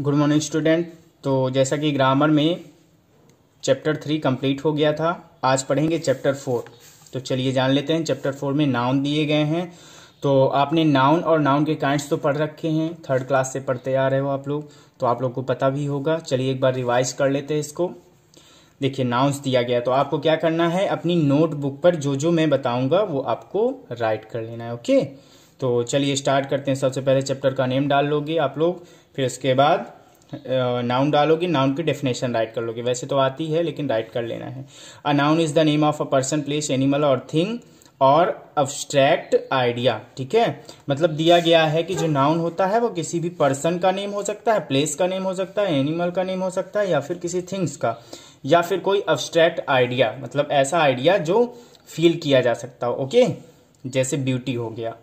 Good morning student तो जैसा कि ग्रामर में चैप्टर थ्री कंप्लीट हो गया था आज पढ़ेंगे चैप्टर फोर तो चलिए जान लेते हैं चैप्टर फोर में नाउन दिए गए हैं तो आपने नाउन और नाउन के काइंड्स तो पढ़ रखे हैं थर्ड क्लास से पढ़ते आ रहे हो आप लोग तो आप लोग को पता भी होगा चलिए एक बार रिवाइज कर लेते हैं इसको देखिए नाउन्स दिया गया तो आपको क्या करना है अपनी नोटबुक पर जो जो मैं बताऊंगा वो आपको राइट कर लेना है ओके तो चलिए स्टार्ट करते हैं सबसे पहले चैप्टर का नेम डाल लोगे आप लोग फिर उसके बाद नाउन डालोगे नाउन की डेफिनेशन राइट कर लोगे वैसे तो आती है लेकिन राइट कर लेना है a noun is the name of a person place animal और थिंग और अब्स्ट्रैक्ट आइडिया ठीक है मतलब दिया गया है कि जो नाउन होता है वो किसी भी पर्सन का नेम हो सकता है प्लेस का नेम हो सकता है एनिमल का नेम हो सकता है या फिर किसी थिंग्स का या फिर कोई अब्स्ट्रैक्ट आइडिया मतलब ऐसा आइडिया जो फील किया जा सकता हो ओके जैसे ब्यूटी हो गया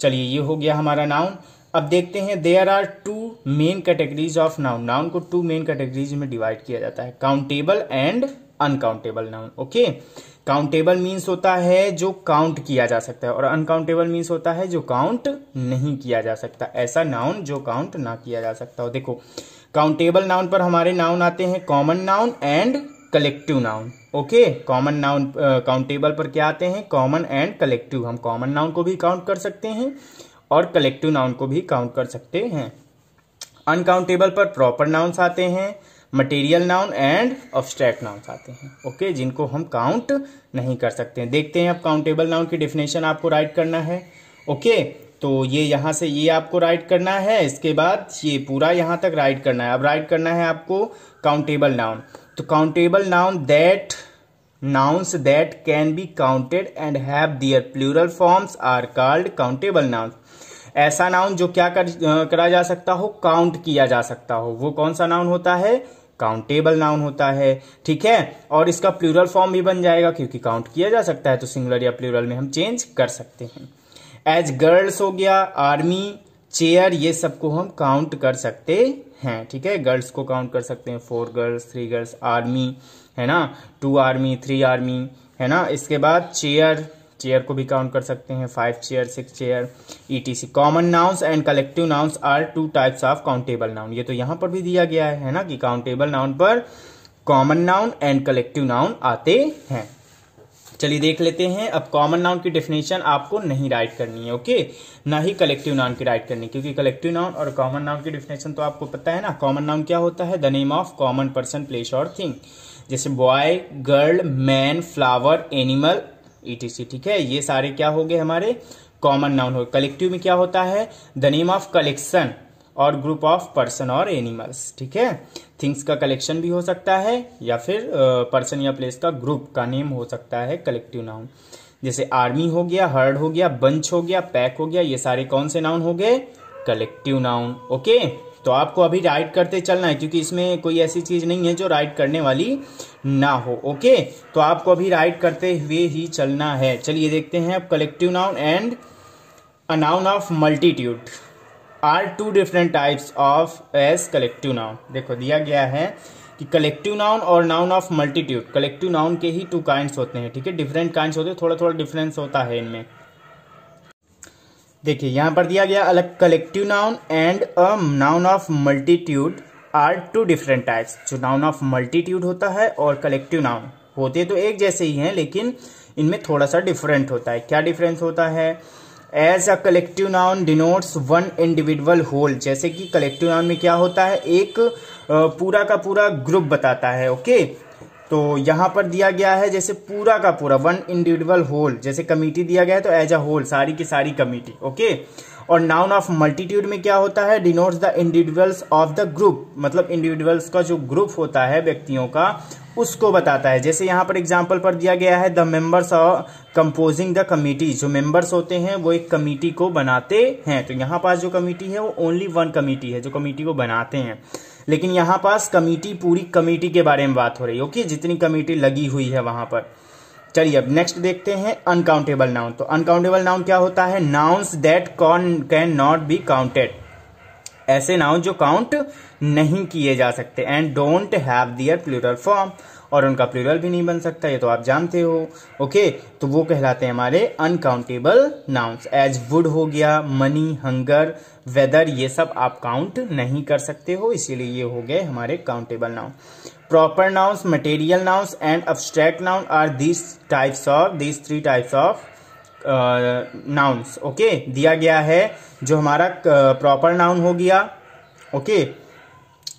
चलिए ये हो गया हमारा नाउन अब देखते हैं there are two main categories of noun noun को टू मेन कैटेगरीज में डिवाइड किया जाता है countable and uncountable noun okay countable means होता है जो काउंट किया जा सकता है और अनकाउंटेबल मीन्स होता है जो काउंट नहीं किया जा सकता ऐसा नाउन जो काउंट ना किया जा सकता हो देखो काउंटेबल नाउन पर हमारे नाउन आते हैं common noun and collective noun okay common noun countable पर क्या आते हैं कॉमन एंड कलेक्टिव हम कॉमन नाउन को भी काउंट कर सकते हैं और कलेक्टिव नाउन को भी काउंट कर सकते हैं अनकाउंटेबल पर प्रॉपर नाउन्स आते हैं material noun and abstract nouns आते हैं ओके जिनको हम काउंट नहीं कर सकते हैं देखते हैं अब काउंटेबल नाउन की डिफिनेशन आपको राइट करना है ओके तो ये यहाँ से ये आपको राइट करना है इसके बाद ये पूरा यहाँ तक राइट करना है अब राइट करना है आपको काउंटेबल नाउन तो countable noun that nouns that can be counted and have their plural forms are called countable nouns ऐसा नाउन जो क्या कर करा जा सकता हो काउंट किया जा सकता हो वो कौन सा नाउन होता है काउंटेबल नाउन होता है ठीक है और इसका प्लूरल फॉर्म भी बन जाएगा क्योंकि काउंट किया जा सकता है तो सिंगुलर या प्लूरल में हम चेंज कर सकते हैं एज गर्ल्स हो गया आर्मी चेयर ये सबको हम काउंट कर सकते हैं ठीक है गर्ल्स को काउंट कर सकते हैं four girls three girls army है ना टू आर्मी थ्री आर्मी है ना इसके बाद चेयर चेयर को भी काउंट कर सकते हैं five chair six chair etc common nouns and collective nouns are two types of countable noun ये तो यहां पर भी दिया गया है, है ना कि काउंटेबल नाउन पर common noun and collective noun आते हैं चलिए देख लेते हैं अब कॉमन नाउन की डेफिनेशन आपको नहीं राइट करनी है ओके ना ही कलेक्टिव नाउन की राइट करनी क्योंकि कलेक्टिव नाउन और कॉमन नाउन की डेफिनेशन तो आपको पता है ना कॉमन नाउन क्या होता है the name of common person place और थिंग जैसे boy girl man flower animal etc e ठीक है ये सारे क्या हो गए हमारे कॉमन नाउन हो कलेक्टिव में क्या होता है द नेम ऑफ कलेक्शन और ग्रुप ऑफ पर्सन और एनिमल्स ठीक है थिंग्स का कलेक्शन भी हो सकता है या फिर पर्सन या प्लेस का ग्रुप का नेम हो सकता है कलेक्टिव नाउन जैसे आर्मी हो गया हर्ड हो गया बंच हो गया पैक हो गया ये सारे कौन से नाउन हो गए कलेक्टिव नाउन ओके तो आपको अभी राइड करते चलना है क्योंकि इसमें कोई ऐसी चीज़ नहीं है जो राइड करने वाली ना हो ओके तो आपको अभी राइड करते हुए ही चलना है चलिए देखते हैं अब collective noun and a noun of multitude are two different types of as collective noun देखो दिया गया है कि कलेक्टिव नाउन और noun of multitude collective noun के ही टू काइंड होते हैं ठीक है डिफरेंट काइंड होते हैं थोड़ा थोड़ा डिफरेंस होता है इनमें देखिए यहाँ पर दिया गया अलग collective noun and a noun of multitude are two different types जो नाउन ऑफ मल्टीट्यूड होता है और कलेक्टिव नाउन होते तो एक जैसे ही हैं लेकिन इनमें थोड़ा सा डिफरेंट होता है क्या डिफरेंस होता है as a collective noun denotes one individual whole जैसे कि कलेक्टिव नाउन में क्या होता है एक पूरा का पूरा ग्रुप बताता है ओके okay? तो यहाँ पर दिया गया है जैसे पूरा का पूरा वन इंडिविजुअल होल जैसे कमिटी दिया गया है तो एज अ होल सारी की सारी कमिटी ओके और नाउन ऑफ मल्टीट्यूड में क्या होता है denotes the individuals of the group मतलब इंडिविजुअल्स का जो ग्रुप होता है व्यक्तियों का उसको बताता है जैसे यहाँ पर एग्जाम्पल पर दिया गया है the members of composing the committee जो मेंबर्स होते हैं वो एक कमिटी को बनाते हैं तो यहाँ पास जो कमिटी है वो ओनली वन कमेटी है जो कमेटी को बनाते हैं लेकिन यहाँ पास कमेटी पूरी कमेटी के बारे में बात हो रही है ओके जितनी कमेटी लगी हुई है वहाँ पर चलिए अब नेक्स्ट देखते हैं अनकाउंटेबल नाउन तो अनकाउंटेबल नाउन क्या होता है nouns that can can not be counted ऐसे नाउन जो काउंट नहीं किए जा सकते and don't have their plural form और उनका प्लूरल भी नहीं बन सकता ये तो आप जानते हो ओके तो वो कहलाते हैं हमारे अनकाउंटेबल नाउंस एज वुड हो गया मनी हंगर वेदर ये सब आप काउंट नहीं कर सकते हो इसीलिए ये हो गए हमारे countable noun proper nouns material nouns and abstract noun are these types of these three types of nouns okay दिया गया है जो हमारा प्रॉपर uh, नाउन हो गया ओके okay?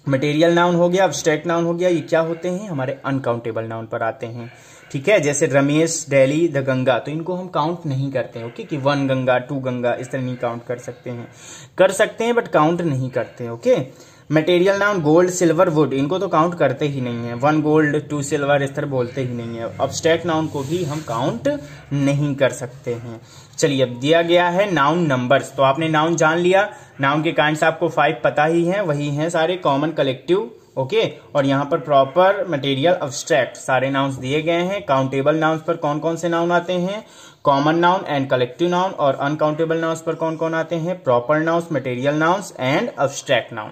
मटेरियल नाउन हो गया अब्स्ट्रैक्ट नाउन हो गया ये क्या होते हैं हमारे अनकाउंटेबल नाउन पर आते हैं ठीक है जैसे रमेश डेली द गंगा तो इनको हम काउंट नहीं करते हैं ओके कि वन गंगा टू गंगा इस तरह नहीं काउंट कर सकते हैं कर सकते हैं बट काउंट नहीं करते हैं okay material noun gold silver wood इनको तो काउंट करते ही नहीं है वन गोल्ड टू सिल्वर इस तरह बोलते ही नहीं है अब्स्ट्रैक्ट नाउन को भी हम काउंट नहीं कर सकते हैं चलिए अब दिया गया है नाउन नंबर्स तो आपने नाउन जान लिया नाउन के काइंड्स आपको फाइव पता ही हैं वही हैं सारे कॉमन कलेक्टिव ओके okay, और यहाँ पर प्रॉपर मटेरियल अब्स्ट्रैक्ट सारे नाउन्स दिए गए हैं काउंटेबल नाउन्स पर कौन कौन से नाउन आते हैं common noun and collective noun और अनकाउंटेबल नाउन्स पर कौन कौन आते हैं proper nouns material nouns and abstract noun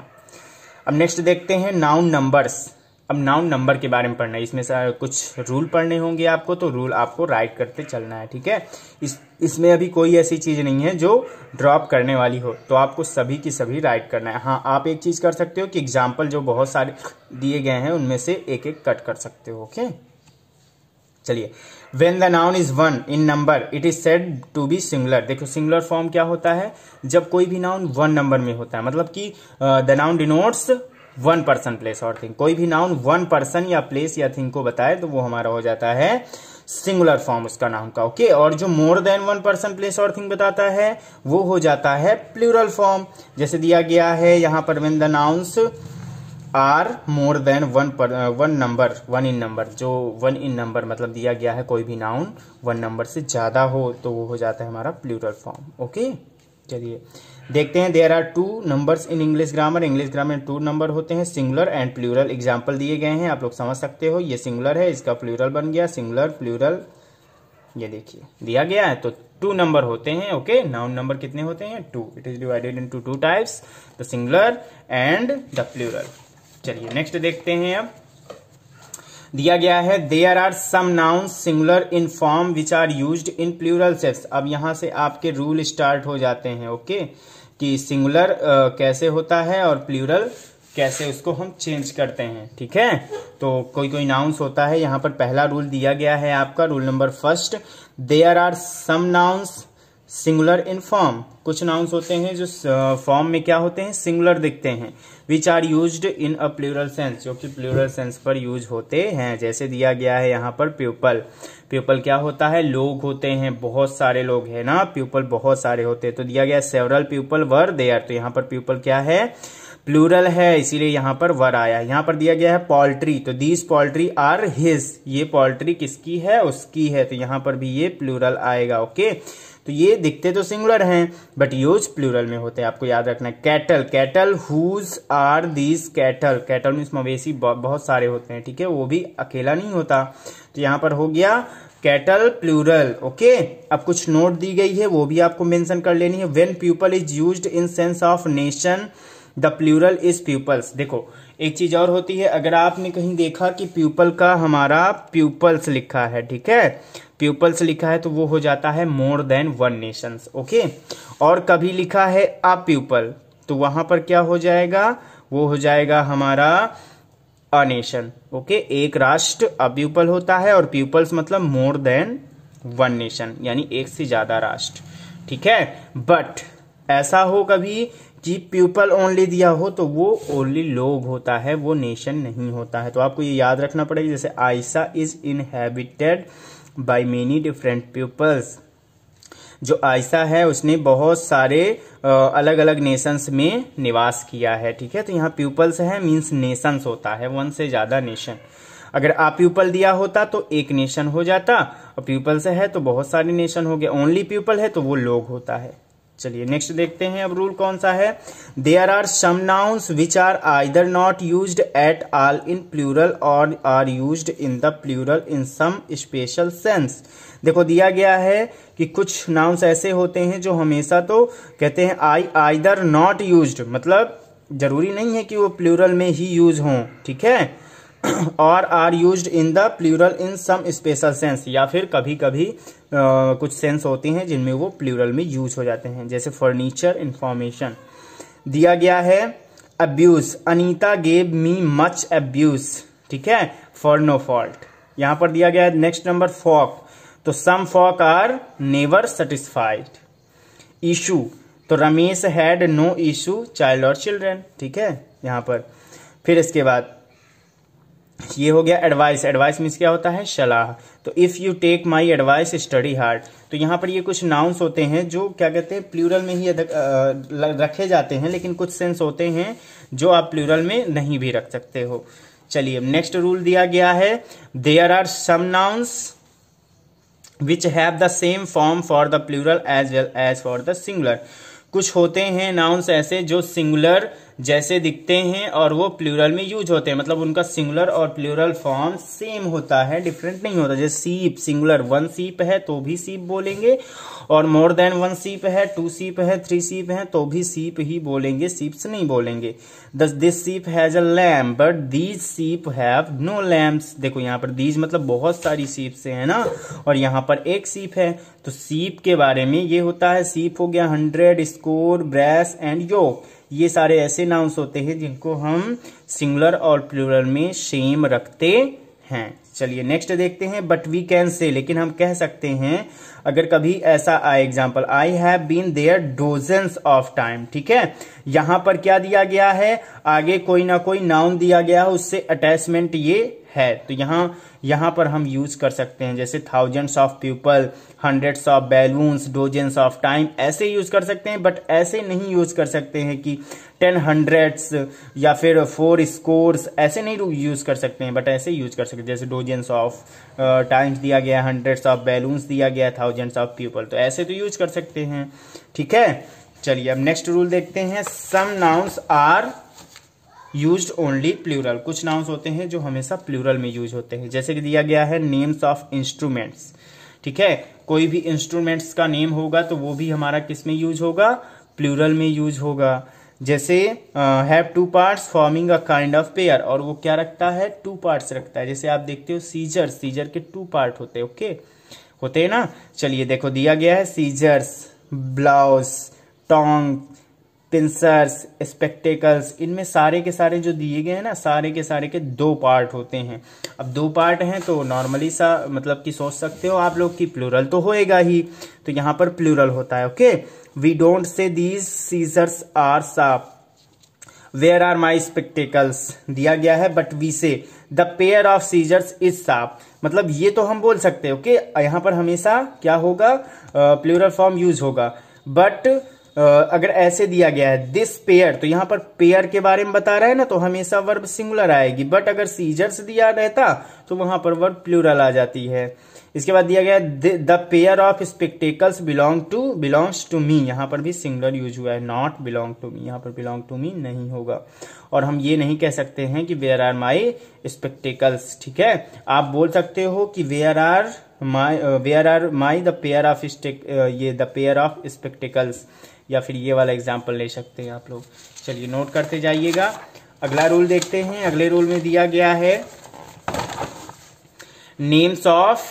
अब नेक्स्ट देखते हैं नाउन नंबर्स अब नाउन नंबर के बारे में पढ़ना है इसमें कुछ रूल पढ़ने होंगे आपको तो रूल आपको राइट करते चलना है ठीक है इस इसमें अभी कोई ऐसी चीज़ नहीं है जो ड्रॉप करने वाली हो तो आपको सभी की सभी राइट करना है हाँ आप एक चीज़ कर सकते हो कि एग्जाम्पल जो बहुत सारे दिए गए हैं उनमें से एक एक कट कर सकते हो ओके चलिए when the noun is one in number it is said to be singular देखो सिंगुलर फॉर्म क्या होता है जब कोई भी नाउन वन नंबर में होता है मतलब कि the noun denotes one person place और थिंग कोई भी नाउन वन पर्सन या प्लेस या थिंग को बताए तो वो हमारा हो जाता है सिंगुलर फॉर्म उसका नाउन का ओके okay? और जो more than one person place और थिंग बताता है वो हो जाता है प्लूरल फॉर्म जैसे दिया गया है यहां पर when the nouns are more than one पर one number one in number जो वन इन नंबर मतलब दिया गया है कोई भी नाउन वन नंबर से ज़्यादा हो तो वो हो जाता है हमारा प्लूरल फॉर्म ओके चलिए देखते हैं there are two numbers in English grammar English grammar two number होते हैं सिंगुलर एंड प्लूरल एग्जाम्पल दिए गए हैं आप लोग समझ सकते हो ये सिंगुलर है इसका प्लूरल बन गया सिंगुलर प्लूरल ये देखिए दिया गया है तो टू नंबर होते हैं ओके नाउन नंबर कितने होते हैं two it is divided in two two types the singular and the plural चलिए नेक्स्ट देखते हैं अब दिया गया है there are some noun singular in form which are use in plural sense अब यहां से आपके रूल स्टार्ट हो जाते हैं ओके कि सिंगुलर कैसे होता है और प्लूरल कैसे उसको हम चेंज करते हैं ठीक है तो कोई कोई नाउन्स होता है यहां पर पहला रूल दिया गया है आपका rule number first there are some nouns singular in form कुछ नाउन्स होते हैं जो फॉर्म में क्या होते हैं सिंगुलर दिखते हैं which are use in a plural sense जो कि प्लूरल सेंस पर यूज होते हैं जैसे दिया गया है यहाँ पर प्यूपल प्यूपल क्या होता है लोग होते हैं बहुत सारे लोग हैं ना प्यूपल बहुत सारे होते हैं तो दिया गया सेवरल प्यूपल वर देयर तो यहाँ पर प्यूपल क्या है प्लूरल है इसीलिए यहाँ पर वर आया यहाँ पर दिया गया है पोल्ट्री तो दीज पोल्ट्री आर हिज ये पोल्ट्री किसकी है उसकी है तो यहाँ पर भी ये प्लूरल आएगा ओके okay? तो ये दिखते तो सिंगुलर हैं बट यूज प्लूरल में होते हैं आपको याद रखना है cattle cattle whose are these cattle cattle means मवेशी बहुत सारे होते हैं ठीक है वो भी अकेला नहीं होता तो यहाँ पर हो गया कैटल प्लूरल ओके अब कुछ नोट दी गई है वो भी आपको मेंशन कर लेनी है when people is used in sense of nation the plural is peoples देखो एक चीज़ और होती है अगर आपने कहीं देखा कि प्यूपल का हमारा प्यूपल्स लिखा है ठीक है प्यूपल्स लिखा है तो वो हो जाता है more than one nations okay और कभी लिखा है अ प्यूपल तो वहां पर क्या हो जाएगा वो हो जाएगा हमारा अ नेशन ओके एक राष्ट्र अप्यूपल होता है और प्यूपल्स मतलब मोर देन वन नेशन यानी एक से ज्यादा राष्ट्र ठीक है बट ऐसा हो कभी जी पीपल ओनली दिया हो तो वो ओनली लोग होता है वो नेशन नहीं होता है तो आपको ये याद रखना पड़ेगा जैसे Asia is inhabited by many different peoples जो आयसा है उसने बहुत सारे अलग अलग नेशंस में निवास किया है ठीक है तो यहाँ पीपल्स है मीन्स नेशंस होता है वन से ज़्यादा नेशन अगर आप पीपल दिया होता तो एक नेशन हो जाता और पीपल्स है तो बहुत सारे नेशन हो गए ओनली पीपल है तो वो लोग होता है चलिए नेक्स्ट देखते हैं अब रूल कौन सा है there are some nouns which are either not use at all in plural और are use in the plural in some special sense देखो दिया गया है कि कुछ नाउन्स ऐसे होते हैं जो हमेशा तो कहते हैं आई आइदर नॉट यूज मतलब जरूरी नहीं है कि वो प्लूरल में ही यूज हों ठीक है और are use in the plural in some special sense या फिर कभी कभी आ, कुछ सेंस होते हैं जिनमें वो प्लूरल में यूज हो जाते हैं जैसे फर्नीचर इंफॉर्मेशन दिया गया है abuse Anita gave me much abuse ठीक है फॉर नो फॉल्ट यहां पर दिया गया है नेक्स्ट नंबर फॉक तो some folk are never satisfied issue तो Ramesh had no issue child और चिल्ड्रेन ठीक है यहां पर फिर इसके बाद ये हो गया एडवाइस एडवाइस मीन्स क्या होता है सलाह तो if you take my advice study hard तो यहाँ पर ये कुछ नाउन्स होते हैं जो क्या कहते हैं प्लूरल में ही आ, रखे जाते हैं लेकिन कुछ सेंस होते हैं जो आप प्लूरल में नहीं भी रख सकते हो चलिए नेक्स्ट रूल दिया गया है there are some nouns which have the same form for the plural as well as for the singular कुछ होते हैं नाउन्स ऐसे जो सिंगुलर जैसे दिखते हैं और वो प्लूरल में यूज होते हैं मतलब उनका सिंगुलर और प्लूरल फॉर्म सेम होता है डिफरेंट नहीं होता जैसे सीप सिंगुलर वन सीप है तो भी सीप बोलेंगे और मोर देन वन सीप है टू सीप है थ्री सीप है तो भी सीप ही बोलेंगे सीप्स नहीं बोलेंगे दस this sheep has a but these sheep have no lambs देखो यहाँ पर दीज मतलब बहुत सारी सीप्स है ना और यहाँ पर एक सीप है तो सीप के बारे में ये होता है सीप हो गया hundred score brace and yoke ये सारे ऐसे नाउंस होते हैं जिनको हम सिंगुलर और प्लूरल में सेम रखते हैं चलिए नेक्स्ट देखते हैं बट वी कैन से लेकिन हम कह सकते हैं अगर कभी ऐसा आए example I have been there dozens of time ठीक है यहां पर क्या दिया गया है आगे कोई ना कोई नाउन दिया गया है उससे अटैचमेंट ये है तो यहां यहां पर हम यूज कर सकते हैं जैसे thousands of people hundreds of balloons dozens of time ऐसे यूज कर सकते हैं बट ऐसे नहीं यूज कर सकते हैं कि टेन हंड्रेड्स या फिर फोर स्कोर्स ऐसे नहीं यूज कर सकते हैं बट ऐसे यूज कर सकते हैं जैसे थाउजेंड्स ऑफ टाइम्स दिया गया हंड्रेड्स ऑफ बैलून्स दिया गया थाउजेंड्स ऑफ पीपल तो ऐसे तो यूज कर सकते हैं ठीक है चलिए अब नेक्स्ट रूल देखते हैं some nouns are use only plural कुछ नाउंस होते हैं जो हमेशा प्लूरल में यूज होते हैं जैसे कि दिया गया है नेम्स ऑफ इंस्ट्रूमेंट्स ठीक है कोई भी इंस्ट्रूमेंट्स का नेम होगा तो वो भी हमारा किस में यूज होगा प्लूरल में यूज होगा जैसे have two parts forming a kind of pair और वो क्या रखता है टू पार्ट्स रखता है जैसे आप देखते हो सीजर सीजर के टू पार्ट होते हैं ओके होते हैं ना चलिए देखो दिया गया है scissors blouse tong pincers spectacles इनमें सारे के सारे जो दिए गए हैं ना सारे के सारे के दो पार्ट होते हैं अब दो पार्ट हैं तो नॉर्मली सा मतलब कि सोच सकते हो आप लोग कि प्लूरल तो होएगा ही तो यहाँ पर प्लूरल होता है okay we don't say these scissors are sharp where are my spectacles दिया गया है but we say the pair of scissors is sharp मतलब ये तो हम बोल सकते हैं ओके यहाँ पर हमेशा क्या होगा प्लूरल फॉर्म यूज होगा बट अगर ऐसे दिया गया है दिस पेयर तो यहां पर पेयर के बारे में बता रहा है ना तो हमेशा वर्ब सिंगुलर आएगी बट अगर सीजर्स दिया रहता तो वहां पर वर्ब प्लूरल आ जाती है इसके बाद दिया गया the pair of spectacles belong to belongs to me यहां पर भी सिंगुलर यूज हुआ है नॉट बिलोंग टू मी यहाँ पर बिलोंग टू मी नहीं होगा और हम ये नहीं कह सकते हैं कि वेयर आर माई स्पेक्टेकल्स ठीक है आप बोल सकते हो कि where are my where are my the pair of ये द पेयर ऑफ स्पेक्टेकल्स या फिर ये वाला एग्जाम्पल ले सकते हैं आप लोग चलिए नोट करते जाइएगा अगला रूल देखते हैं अगले रूल में दिया गया है names of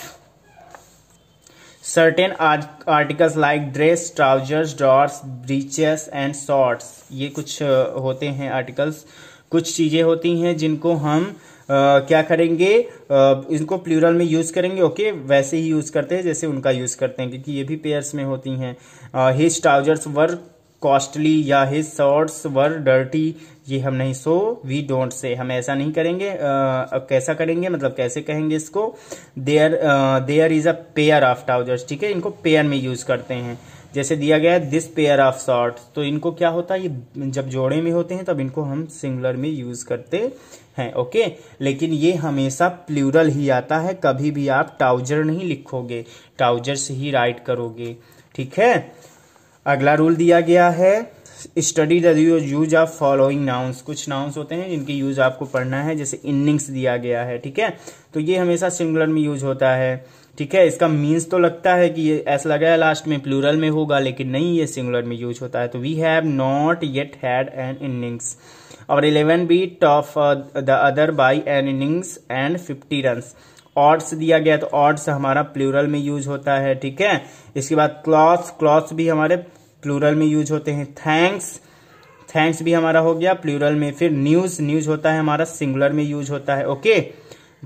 certain articles like dress trousers drawers breeches and shorts ये कुछ होते हैं आर्टिकल्स कुछ चीज़ें होती हैं जिनको हम क्या करेंगे इनको प्लूरल में यूज करेंगे ओके वैसे ही यूज करते हैं जैसे उनका यूज करते हैं क्योंकि ये भी पेयर्स में होती हैं हिज ट्राउजर्स वर कॉस्टली या हिज शॉर्ट्स वर डर्टी ये हम नहीं सो वी डोंट से हम ऐसा नहीं करेंगे अब कैसा करेंगे मतलब कैसे कहेंगे इसको there there is a pair of trousers ठीक है इनको पेयर में यूज करते हैं जैसे दिया गया है दिस पेयर ऑफ शॉर्ट तो इनको क्या होता है ये जब जोड़े में होते हैं तब इनको हम सिंगुलर में यूज करते हैं ओके लेकिन ये हमेशा प्लूरल ही आता है कभी भी आप ट्राउजर नहीं लिखोगे ट्राउजर्स ही राइट करोगे ठीक है अगला रूल दिया गया है study the use of following nouns कुछ नाउंस होते हैं जिनके यूज आपको पढ़ना है जैसे इनिंग्स दिया गया है ठीक है तो ये हमेशा सिंगुलर में यूज होता है ठीक है इसका मीन्स तो लगता है कि ये ऐसा लगा है लास्ट में प्लूरल में होगा लेकिन नहीं ये सिंगुलर में यूज होता है तो we have not yet had an innings और eleven beat off the other by an innings and fifty run odds दिया गया तो ऑड्स हमारा प्लूरल में यूज होता है ठीक है इसके बाद क्लॉथ क्लॉथ भी हमारे प्लूरल में यूज होते हैं थैंक्स थैंक्स भी हमारा हो गया प्लूरल में फिर न्यूज़ न्यूज़ होता है हमारा सिंगुलर में यूज होता है ओके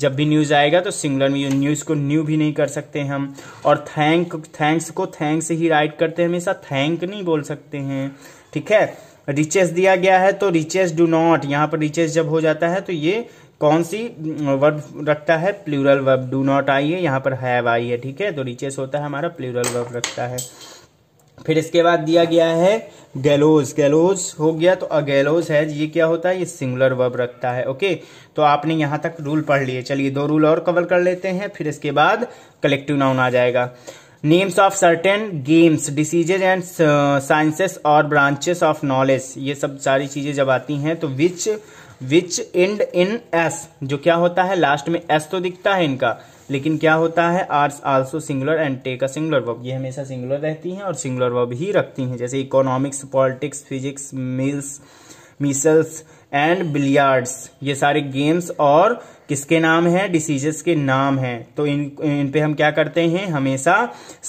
जब भी न्यूज़ आएगा तो सिंगुलर में न्यूज़ को न्यू भी नहीं कर सकते हम और थैंक थैंक्स को थैंक्स ही राइट करते हैं हमेशा थैंक नहीं बोल सकते हैं ठीक है रिचेस दिया गया है तो रिचेस डू नॉट यहाँ पर रिचेस जब हो जाता है तो ये कौन सी वर्ब रखता है प्लूरल वर्ब डू नॉट आई है यहाँ पर हैव आई है ठीक है तो रिचेस होता है हमारा प्लूरल वर्ब रखता है फिर इसके बाद दिया गया है गैलोज गैलोज हो गया तो अगेलोज है ये क्या होता है ये सिंगुलर वर्ब रखता है ओके तो आपने यहाँ तक रूल पढ़ लिए चलिए दो रूल और कवर कर लेते हैं फिर इसके बाद कलेक्टिव नाउन आ जाएगा names of certain games diseases and sciences और ब्रांचेस ऑफ नॉलेज ये सब सारी चीज़ें जब आती हैं तो विच विच एंड इन एस जो क्या होता है लास्ट में एस तो दिखता है इनका लेकिन क्या होता है are also singular and take a singular verb ये हमेशा सिंगुलर रहती हैं और सिंगुलर वर्ब ही रखती हैं जैसे economics politics physics mills measles and billiards ये सारे गेम्स और किसके नाम है डिसीजेस के नाम है तो इन इन पे हम क्या करते हैं हमेशा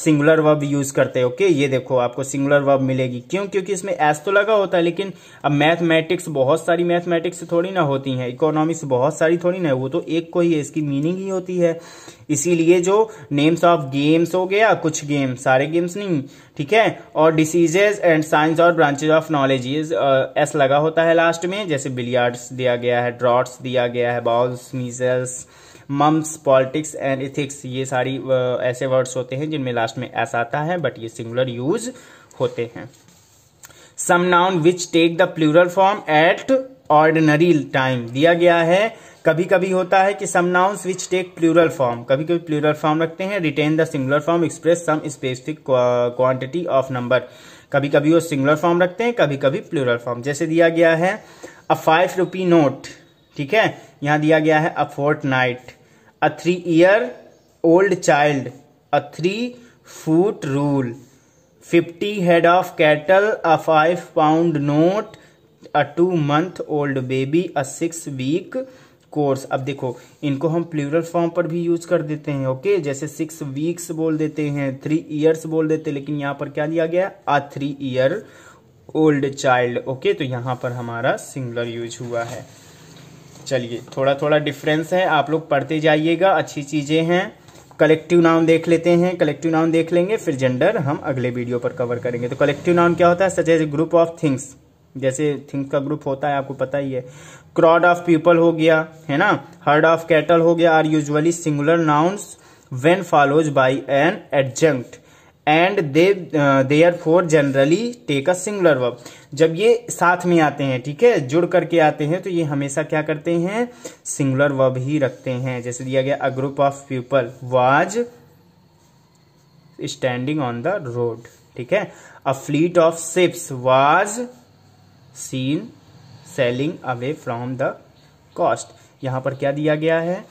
सिंगुलर वर्ब यूज करते हैं ओके ये देखो आपको सिंगुलर वर्ब मिलेगी क्यों क्योंकि इसमें एस तो लगा होता है लेकिन अब मैथमेटिक्स बहुत सारी मैथमेटिक्स थोड़ी ना होती हैं इकोनॉमिक्स बहुत सारी थोड़ी ना है वो तो एक को ही है इसकी मीनिंग ही होती है इसीलिए जो नेम्स ऑफ गेम्स हो गया कुछ गेम सारे गेम्स नहीं ठीक है और डिसीजेज एंड साइंस और ब्रांचेज ऑफ नॉलेज एस लगा होता है लास्ट में जैसे बिलियार्ड्स दिया गया है ड्रॉट्स दिया गया है bowls measles mumps politics and ethics ये सारी ऐसे वर्ड्स होते हैं जिनमें लास्ट में ऐसा आता है बट ये सिंगुलर यूज होते हैं some noun which take the plural form at ordinary time दिया गया है कभी कभी होता है कि some nouns which take plural form कभी कभी प्लूरल फॉर्म रखते हैं retain the singular form express some specific quantity of number कभी कभी वो सिंगुलर फॉर्म रखते हैं कभी कभी प्लूरल फॉर्म जैसे दिया गया है अ फाइव रुपी नोट ठीक है यहां दिया गया है a fortnight a three year old child a three foot rule fifty head of cattle a five pound note a two month old baby a six week course अब देखो इनको हम प्लूरल फॉर्म पर भी use कर देते हैं okay जैसे सिक्स वीक्स बोल देते हैं थ्री ईयर्स बोल देते हैं लेकिन यहां पर क्या दिया गया a three year old child okay तो यहाँ पर हमारा सिंगुलर यूज हुआ है चलिए थोड़ा थोड़ा डिफरेंस है आप लोग पढ़ते जाइएगा अच्छी चीज़ें हैं कलेक्टिव नाउन देख लेते हैं कलेक्टिव नाउन देख लेंगे फिर जेंडर हम अगले वीडियो पर कवर करेंगे तो कलेक्टिव नाउन क्या होता है such as group of things जैसे थिंग्स का ग्रुप होता है आपको पता ही है क्रॉड ऑफ पीपल हो गया है ना हर्ड ऑफ कैटल हो गया are usually singular nouns when follows by an adjunct and they are for generally take a singular verb जब ये साथ में आते हैं ठीक है जुड़ करके आते हैं तो ये हमेशा क्या करते हैं सिंगुलर वर्ब ही रखते हैं जैसे दिया गया a group of people was standing on the road ठीक है a fleet of ships was seen sailing away from the coast यहां पर क्या दिया गया है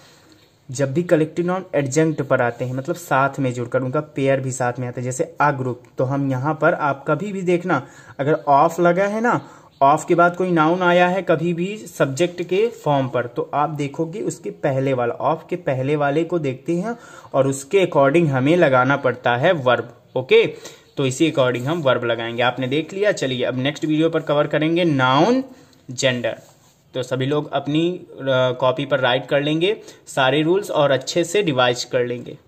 जब भी कलेक्टिव नाउन एडजेंट पर आते हैं मतलब साथ में जुड़कर उनका पेयर भी साथ में आता है जैसे आ ग्रुप तो हम यहाँ पर आप कभी भी देखना अगर ऑफ लगा है ना ऑफ के बाद कोई नाउन आया है कभी भी सब्जेक्ट के फॉर्म पर तो आप देखोगे उसके पहले वाला ऑफ के पहले वाले को देखते हैं और उसके अकॉर्डिंग हमें लगाना पड़ता है वर्ब ओके तो इसी अकॉर्डिंग हम वर्ब लगाएंगे आपने देख लिया चलिए अब नेक्स्ट वीडियो पर कवर करेंगे नाउन जेंडर तो सभी लोग अपनी कॉपी पर राइट कर लेंगे सारे रूल्स और अच्छे से डिवाइज कर लेंगे